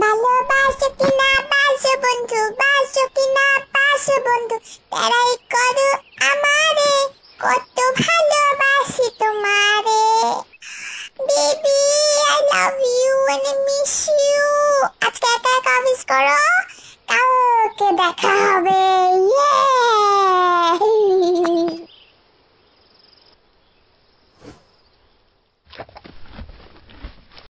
ভালোবাসো কি না বাসো বন্ধু বাসো কি না বাসো বন্ধু তারাই করো আমারে কত ভালোবাসি তোমারে baby I love you and miss you আজকে একা একা অফিস করো কালকে দেখা হবে